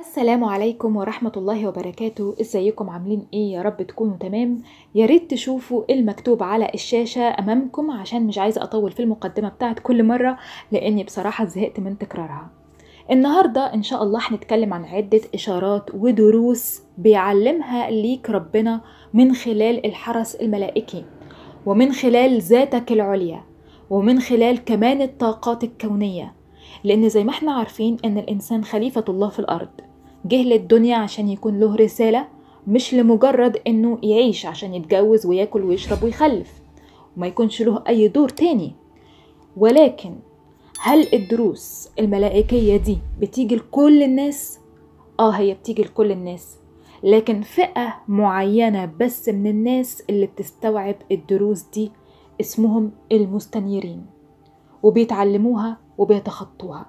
السلام عليكم ورحمة الله وبركاته ازيكم عاملين ايه يا رب تكونوا تمام يا ريت تشوفوا المكتوب على الشاشة امامكم عشان مش عايزة اطول في المقدمة بتاعت كل مرة لاني بصراحة زهقت من تكرارها النهاردة ان شاء الله هنتكلم عن عدة اشارات ودروس بيعلمها ليك ربنا من خلال الحرس الملائكي ومن خلال ذاتك العليا ومن خلال كمان الطاقات الكونية لأن زي ما احنا عارفين إن الإنسان خليفة الله في الأرض جه للدنيا عشان يكون له رسالة مش لمجرد انه يعيش عشان يتجوز وياكل ويشرب ويخلف وما يكونش له اي دور تاني ولكن هل الدروس الملائكية دي بتيجي لكل الناس؟ اه هي بتيجي لكل الناس لكن فئة معينة بس من الناس اللي بتستوعب الدروس دي اسمهم المستنيرين وبيتعلموها وبيتخطوها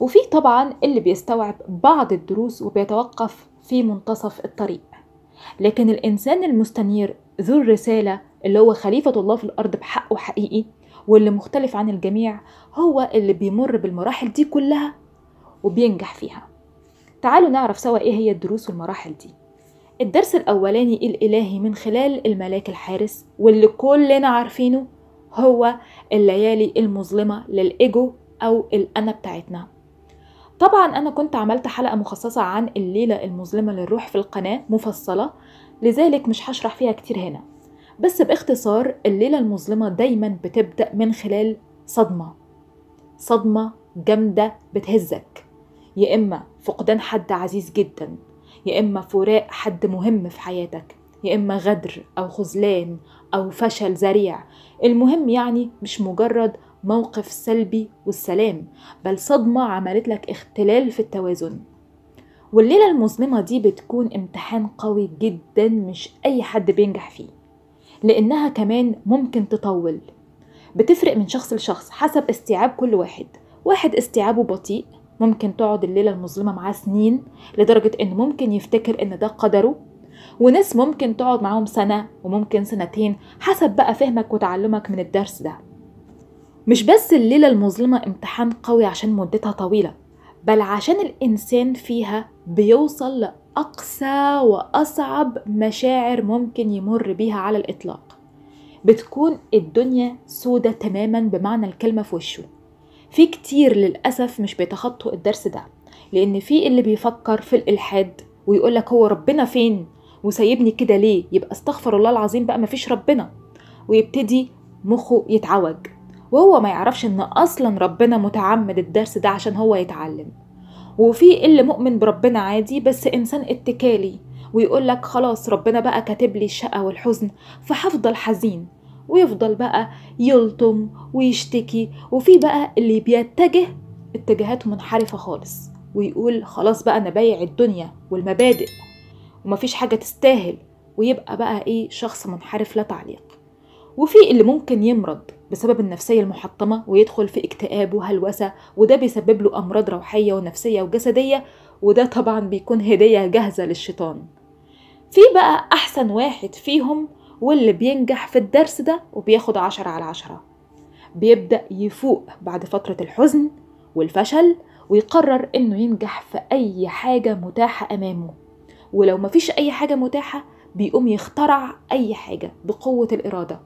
وفي طبعا اللي بيستوعب بعض الدروس وبيتوقف في منتصف الطريق لكن الإنسان المستنير ذو الرسالة اللي هو خليفة الله في الأرض بحقه حقيقي واللي مختلف عن الجميع هو اللي بيمر بالمراحل دي كلها وبينجح فيها تعالوا نعرف سوا إيه هي الدروس والمراحل دي الدرس الأولاني الإلهي من خلال الملاك الحارس واللي كلنا عارفينه هو الليالي المظلمة للإيجو أو الأنا بتاعتنا طبعا أنا كنت عملت حلقة مخصصة عن الليلة المظلمة للروح في القناة مفصلة لذلك مش هشرح فيها كتير هنا بس باختصار الليلة المظلمة دايما بتبدأ من خلال صدمة صدمة جامدة بتهزك يا إما فقدان حد عزيز جدا يا إما فراق حد مهم في حياتك يا إما غدر أو خذلان أو فشل ذريع المهم يعني مش مجرد موقف سلبي والسلام بل صدمة عملت لك اختلال في التوازن والليلة المظلمة دي بتكون امتحان قوي جدا مش أي حد بينجح فيه لأنها كمان ممكن تطول بتفرق من شخص لشخص حسب استيعاب كل واحد واحد استيعابه بطيء ممكن تقعد الليلة المظلمة معاه سنين لدرجة إن ممكن يفتكر إن ده قدره وناس ممكن تقعد معاهم سنة وممكن سنتين حسب بقى فهمك وتعلمك من الدرس ده مش بس الليلة المظلمة امتحان قوي عشان مدتها طويلة بل عشان الإنسان فيها بيوصل لأقسى وأصعب مشاعر ممكن يمر بيها على الإطلاق بتكون الدنيا سودة تماما بمعنى الكلمة في وشه في كتير للأسف مش بيتخطوا الدرس ده لأن في اللي بيفكر في الإلحاد ويقولك هو ربنا فين وسايبني كده ليه يبقى استغفر الله العظيم بقى مفيش ربنا ويبتدي مخه يتعوج وهو ما يعرفش ان اصلا ربنا متعمد الدرس ده عشان هو يتعلم وفي اللي مؤمن بربنا عادي بس انسان اتكالي ويقول لك خلاص ربنا بقى كاتب لي الشقه والحزن فهفضل حزين ويفضل بقى يلطم ويشتكي وفي بقى اللي بيتجه اتجاهات منحرفه خالص ويقول خلاص بقى انا بايع الدنيا والمبادئ ومفيش حاجه تستاهل ويبقى بقى ايه شخص منحرف لا تعليق وفي اللي ممكن يمرض بسبب النفسية المحطمة ويدخل في اكتئاب وهلوسة وده بيسبب له أمراض روحية ونفسية وجسدية وده طبعا بيكون هدية جاهزة للشيطان في بقى أحسن واحد فيهم واللي بينجح في الدرس ده وبياخد عشرة على عشرة بيبدأ يفوق بعد فترة الحزن والفشل ويقرر إنه ينجح في أي حاجة متاحة أمامه ولو مفيش أي حاجة متاحة بيقوم يخترع أي حاجة بقوة الإرادة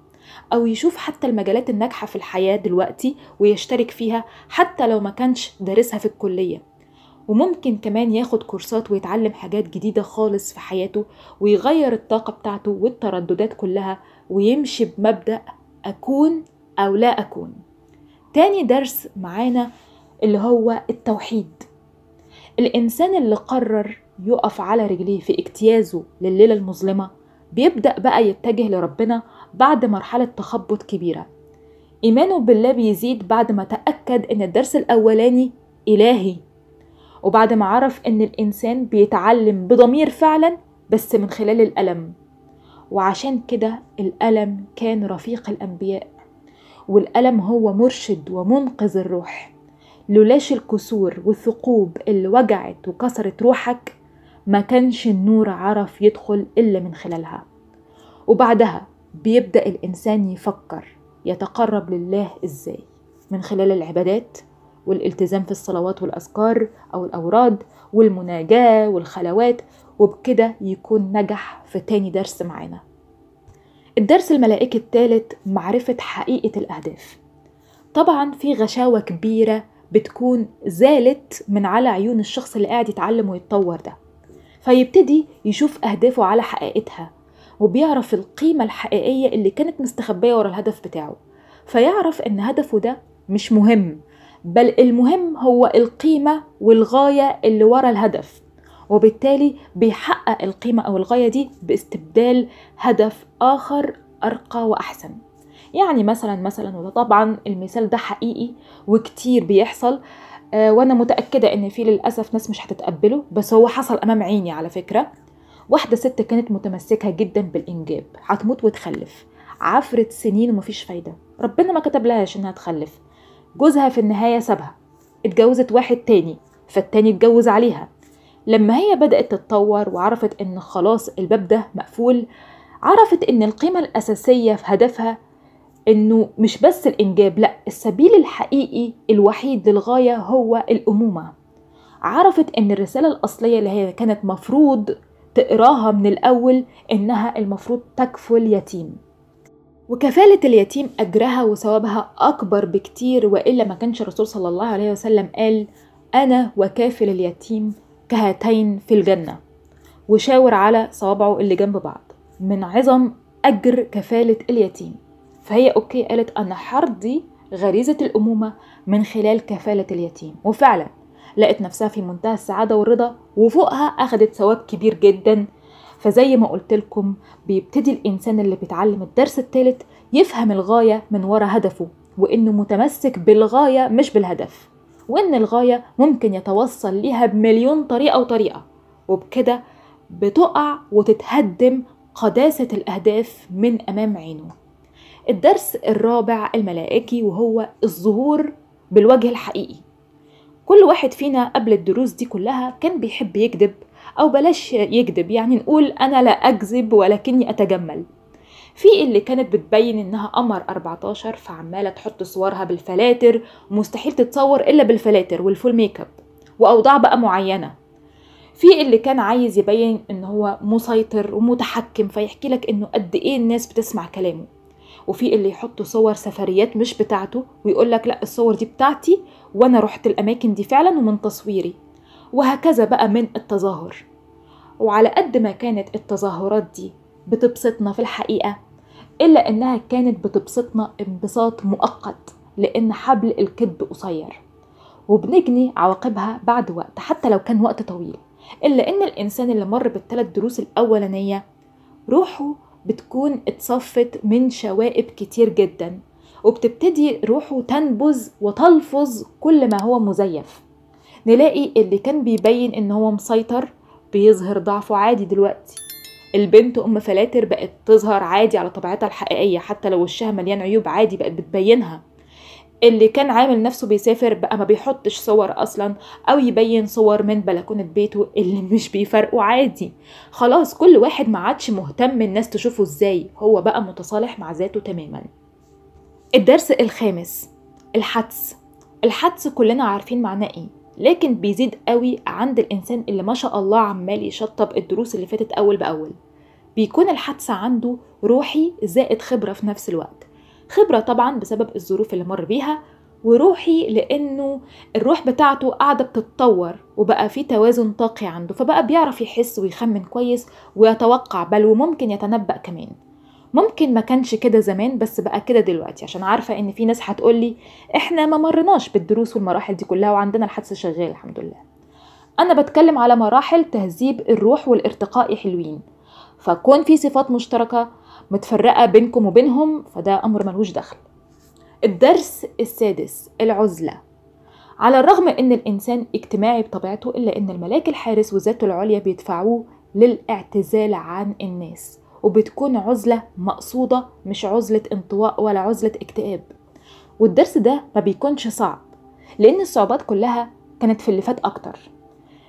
أو يشوف حتى المجالات الناجحة في الحياة دلوقتي ويشترك فيها حتى لو ما كانش دارسها في الكلية وممكن كمان ياخد كورسات ويتعلم حاجات جديدة خالص في حياته ويغير الطاقة بتاعته والترددات كلها ويمشي بمبدأ أكون أو لا أكون تاني درس معانا اللي هو التوحيد الإنسان اللي قرر يقف على رجليه في اجتيازه لليلة المظلمة بيبدأ بقى يتجه لربنا بعد مرحلة تخبط كبيرة إيمانه بالله بيزيد بعد ما تأكد إن الدرس الأولاني إلهي وبعد ما عرف إن الإنسان بيتعلم بضمير فعلا بس من خلال الألم وعشان كده الألم كان رفيق الأنبياء والألم هو مرشد ومنقذ الروح لولاش الكسور والثقوب اللي وجعت وكسرت روحك ما كانش النور عرف يدخل إلا من خلالها وبعدها بيبدأ الإنسان يفكر يتقرب لله إزاي من خلال العبادات والالتزام في الصلوات والأذكار أو الأوراد والمناجاة والخلوات وبكده يكون نجح في تاني درس معانا الدرس الملائكي الثالث معرفة حقيقة الأهداف طبعا في غشاوة كبيرة بتكون زالت من على عيون الشخص اللي قاعد يتعلم ويتطور ده فيبتدي يشوف أهدافه على حقيقتها وبيعرف القيمة الحقيقية اللي كانت مستخبية ورا الهدف بتاعه فيعرف إن هدفه ده مش مهم بل المهم هو القيمة والغاية اللي ورا الهدف وبالتالي بيحقق القيمة أو الغاية دي باستبدال هدف آخر أرقى وأحسن يعني مثلا مثلا وده طبعا المثال ده حقيقي وكتير بيحصل آه، وانا متاكده ان في للاسف ناس مش هتتقبله بس هو حصل امام عيني على فكره واحدة ست كانت متمسكة جدا بالإنجاب هتموت وتخلف عفرت سنين ومفيش فايدة ربنا ما كتب لهاش إنها تخلف جوزها في النهاية سابها اتجوزت واحد تاني فالتاني اتجوز عليها لما هي بدأت تتطور وعرفت إن خلاص الباب ده مقفول عرفت إن القيمة الأساسية في هدفها إنه مش بس الإنجاب لأ السبيل الحقيقي الوحيد للغاية هو الأمومة عرفت إن الرسالة الأصلية اللي هي كانت مفروض تقراها من الأول إنها المفروض تكفل يتيم وكفالة اليتيم أجرها وثوابها أكبر بكتير وإلا ما كانش الرسول صلى الله عليه وسلم قال أنا وكافل اليتيم كهاتين في الجنة وشاور على صوابعه اللي جنب بعض من عظم أجر كفالة اليتيم فهي أوكي قالت أنا حرضي غريزة الأمومة من خلال كفالة اليتيم وفعلا لقت نفسها في منتهى السعادة والرضا وفوقها أخدت ثواب كبير جدا فزي ما قلت لكم بيبتدي الإنسان اللي بيتعلم الدرس الثالث يفهم الغاية من ورا هدفه وإنه متمسك بالغاية مش بالهدف وإن الغاية ممكن يتوصل ليها بمليون طريقة وطريقة وبكده بتقع وتتهدم قداسة الأهداف من أمام عينه الدرس الرابع الملائكي وهو الظهور بالوجه الحقيقي كل واحد فينا قبل الدروس دي كلها كان بيحب يكذب أو بلاش يكذب يعني نقول أنا لا أكذب ولكني أتجمل في اللي كانت بتبين إنها قمر 14 فعمالة تحط صورها بالفلاتر ومستحيل تتصور إلا بالفلاتر والفول ميك اب وأوضاع بقى معينة في اللي كان عايز يبين إن هو مسيطر ومتحكم فيحكي لك إنه قد إيه الناس بتسمع كلامه وفي اللي يحطوا صور سفريات مش بتاعته ويقول لك لا الصور دي بتاعتي وانا رحت الاماكن دي فعلا ومن تصويري وهكذا بقى من التظاهر وعلى قد ما كانت التظاهرات دي بتبسطنا في الحقيقه الا انها كانت بتبسطنا انبساط مؤقت لان حبل الكذب قصير وبنجني عواقبها بعد وقت حتى لو كان وقت طويل إلا إن الإنسان اللي مر بالثلاث دروس الأولانية روحه بتكون اتصفت من شوائب كتير جدا وبتبتدي روحه تنبذ وتلفظ كل ما هو مزيف نلاقي اللي كان بيبين ان هو مسيطر بيظهر ضعفه عادي دلوقتي البنت ام فلاتر بقت تظهر عادي على طبيعتها الحقيقيه حتى لو وشها مليان عيوب عادي بقت بتبينها اللي كان عامل نفسه بيسافر بقى ما بيحطش صور اصلا او يبين صور من بلكونه بيته اللي مش بيفرقوا عادي خلاص كل واحد ما عادش مهتم الناس تشوفه ازاي هو بقى متصالح مع ذاته تماما الدرس الخامس الحدس الحدس كلنا عارفين معناه ايه لكن بيزيد قوي عند الانسان اللي ما شاء الله عمال يشطب الدروس اللي فاتت اول باول بيكون الحدس عنده روحي زائد خبره في نفس الوقت خبرة طبعا بسبب الظروف اللي مر بيها وروحي لأنه الروح بتاعته قاعدة بتتطور وبقى في توازن طاقي عنده فبقى بيعرف يحس ويخمن كويس ويتوقع بل وممكن يتنبأ كمان ممكن ما كانش كده زمان بس بقى كده دلوقتي عشان عارفة ان في ناس هتقولي احنا ما مرناش بالدروس والمراحل دي كلها وعندنا الحدس شغال الحمد لله انا بتكلم على مراحل تهذيب الروح والارتقاء حلوين فكون في صفات مشتركة متفرقة بينكم وبينهم فده أمر ملوش دخل الدرس السادس العزلة على الرغم أن الإنسان اجتماعي بطبيعته إلا أن الملاك الحارس وذاته العليا بيدفعوه للاعتزال عن الناس وبتكون عزلة مقصودة مش عزلة انطواء ولا عزلة اكتئاب والدرس ده ما بيكونش صعب لأن الصعوبات كلها كانت في اللي فات أكتر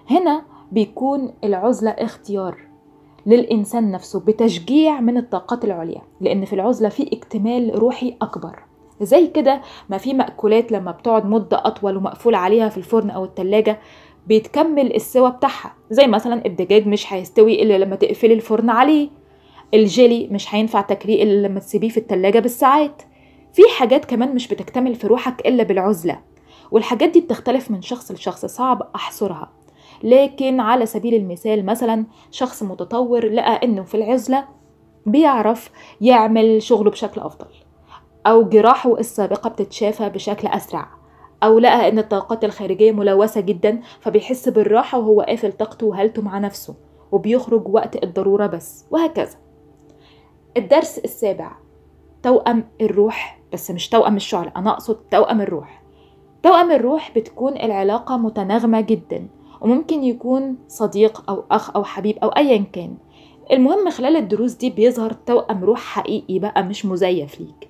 هنا بيكون العزلة اختيار للإنسان نفسه بتشجيع من الطاقات العليا لأن في العزلة في اكتمال روحي أكبر زي كده ما في مأكولات لما بتقعد مدة أطول ومقفول عليها في الفرن أو التلاجة بيتكمل السوا بتاعها زي مثلا الدجاج مش هيستوي إلا لما تقفلي الفرن عليه الجيلي مش هينفع تكريه إلا لما تسيبيه في التلاجة بالساعات في حاجات كمان مش بتكتمل في روحك إلا بالعزلة والحاجات دي بتختلف من شخص لشخص صعب أحصرها لكن على سبيل المثال مثلا شخص متطور لقى انه في العزله بيعرف يعمل شغله بشكل افضل او جراحه السابقه بتتشافى بشكل اسرع او لقى ان الطاقات الخارجيه ملوثه جدا فبيحس بالراحه وهو قافل طاقته وهالته مع نفسه وبيخرج وقت الضروره بس وهكذا الدرس السابع توأم الروح بس مش توأم الشعر أنا أقصد توأم الروح توأم الروح بتكون العلاقة متناغمة جدا وممكن يكون صديق أو أخ أو حبيب أو أيا كان المهم خلال الدروس دي بيظهر توأم روح حقيقي بقى مش مزيف ليك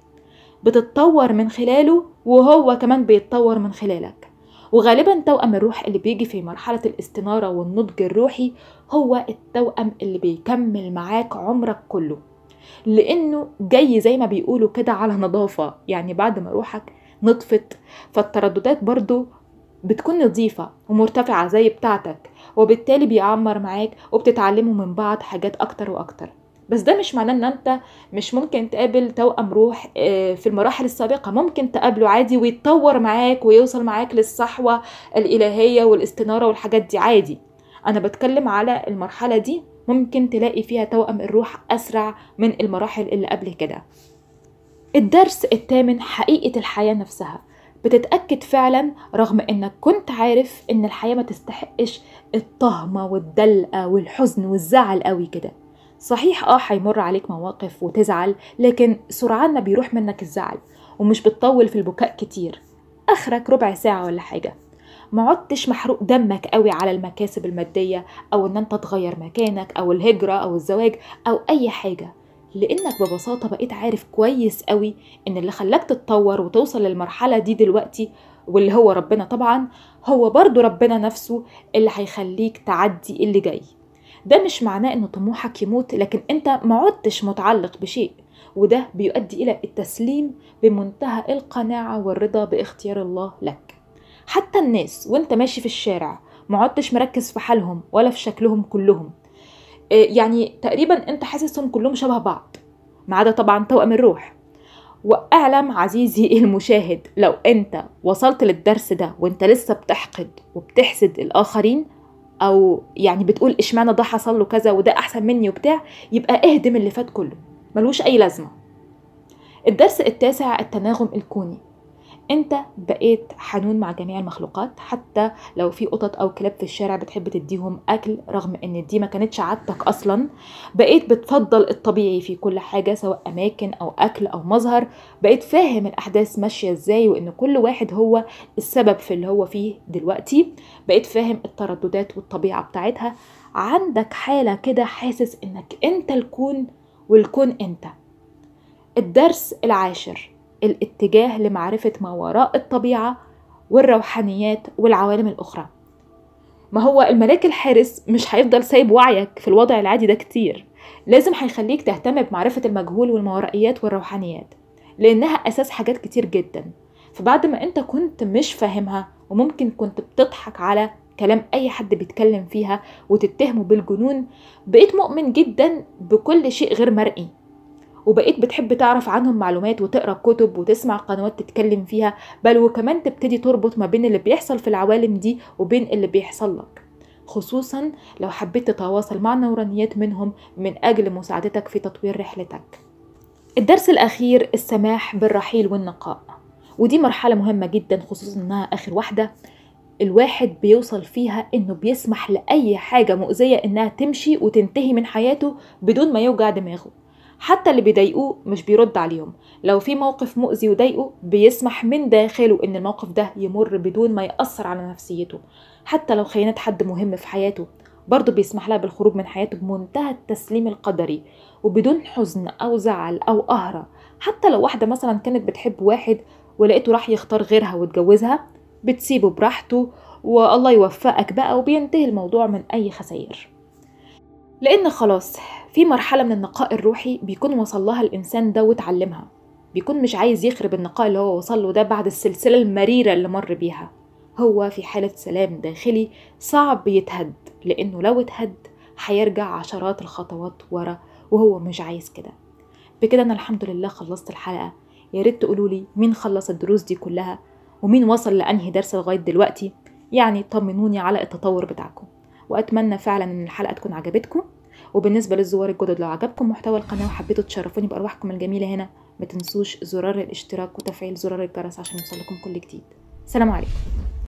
بتتطور من خلاله وهو كمان بيتطور من خلالك وغالبا توأم الروح اللي بيجي في مرحلة الاستنارة والنضج الروحي هو التوأم اللي بيكمل معاك عمرك كله لأنه جاي زي ما بيقولوا كده على نظافة يعني بعد ما روحك نطفت فالترددات برضو بتكون نظيفة ومرتفعة زي بتاعتك وبالتالي بيعمر معاك وبتتعلموا من بعض حاجات أكتر وأكتر بس ده مش معناه ان انت مش ممكن تقابل توأم روح آه، في المراحل السابقة ممكن تقابله عادي ويتطور معاك ويوصل معاك للصحوة الإلهية والاستنارة والحاجات دي عادي أنا بتكلم على المرحلة دي ممكن تلاقي فيها توأم الروح أسرع من المراحل اللي قبل كده الدرس الثامن حقيقة الحياة نفسها بتتأكد فعلا رغم انك كنت عارف ان الحياة ما تستحقش الطهمة والدلقة والحزن والزعل قوي كده صحيح اه هيمر عليك مواقف وتزعل لكن سرعان ما بيروح منك الزعل ومش بتطول في البكاء كتير اخرك ربع ساعة ولا حاجة ما عدتش محروق دمك قوي على المكاسب المادية او ان انت تغير مكانك او الهجرة او الزواج او اي حاجة لانك ببساطه بقيت عارف كويس قوي ان اللي خلاك تتطور وتوصل للمرحله دي دلوقتي واللي هو ربنا طبعا هو برضو ربنا نفسه اللي هيخليك تعدي اللي جاي ده مش معناه ان طموحك يموت لكن انت ما عدتش متعلق بشيء وده بيؤدي الى التسليم بمنتهى القناعه والرضا باختيار الله لك حتى الناس وانت ماشي في الشارع ما عدتش مركز في حالهم ولا في شكلهم كلهم آه، يعني تقريبا انت حاسسهم كلهم شبه بعض ما عدا طبعا توأم الروح واعلم عزيزي المشاهد لو انت وصلت للدرس ده وانت لسه بتحقد وبتحسد الاخرين او يعني بتقول اشمعنى ده حصل له كذا وده احسن مني وبتاع يبقى اهدم اللي فات كله ملوش اي لازمه الدرس التاسع التناغم الكوني انت بقيت حنون مع جميع المخلوقات حتى لو في قطط او كلاب في الشارع بتحب تديهم اكل رغم ان دي ما كانتش عادتك اصلا بقيت بتفضل الطبيعي في كل حاجه سواء اماكن او اكل او مظهر بقيت فاهم الاحداث ماشيه ازاي وان كل واحد هو السبب في اللي هو فيه دلوقتي بقيت فاهم الترددات والطبيعه بتاعتها عندك حاله كده حاسس انك انت الكون والكون انت الدرس العاشر الاتجاه لمعرفة ما وراء الطبيعة والروحانيات والعوالم الأخرى ما هو الملاك الحارس مش هيفضل سايب وعيك في الوضع العادي ده كتير لازم هيخليك تهتم بمعرفة المجهول والماورائيات والروحانيات لأنها أساس حاجات كتير جدا فبعد ما أنت كنت مش فاهمها وممكن كنت بتضحك على كلام أي حد بيتكلم فيها وتتهمه بالجنون بقيت مؤمن جدا بكل شيء غير مرئي وبقيت بتحب تعرف عنهم معلومات وتقرا كتب وتسمع قنوات تتكلم فيها بل وكمان تبتدي تربط ما بين اللي بيحصل في العوالم دي وبين اللي بيحصل لك خصوصا لو حبيت تتواصل مع نورانيات منهم من أجل مساعدتك في تطوير رحلتك الدرس الأخير السماح بالرحيل والنقاء ودي مرحلة مهمة جدا خصوصا إنها آخر واحدة الواحد بيوصل فيها إنه بيسمح لأي حاجة مؤذية إنها تمشي وتنتهي من حياته بدون ما يوجع دماغه حتى اللي بيضايقوه مش بيرد عليهم لو في موقف مؤذي وضايقه بيسمح من داخله ان الموقف ده يمر بدون ما يأثر على نفسيته حتى لو خيانات حد مهم في حياته برضه بيسمح لها بالخروج من حياته بمنتهى التسليم القدري وبدون حزن أو زعل أو قهرة حتى لو واحدة مثلا كانت بتحب واحد ولقيته راح يختار غيرها وتجوزها بتسيبه براحته والله يوفقك بقى وبينتهي الموضوع من أي خسائر لأن خلاص في مرحلة من النقاء الروحي بيكون وصل لها الإنسان ده وتعلمها بيكون مش عايز يخرب النقاء اللي هو وصل له ده بعد السلسلة المريرة اللي مر بيها هو في حالة سلام داخلي صعب يتهد لأنه لو اتهد هيرجع عشرات الخطوات ورا وهو مش عايز كده بكده أنا الحمد لله خلصت الحلقة يا ريت مين خلص الدروس دي كلها ومين وصل لأنهي درس لغاية دلوقتي يعني طمنوني على التطور بتاعكم واتمنى فعلا ان الحلقه تكون عجبتكم وبالنسبه للزوار الجدد لو عجبكم محتوى القناه وحبيتوا تشرفوني بارواحكم الجميله هنا ما تنسوش زرار الاشتراك وتفعيل زرار الجرس عشان يوصلكم كل جديد سلام عليكم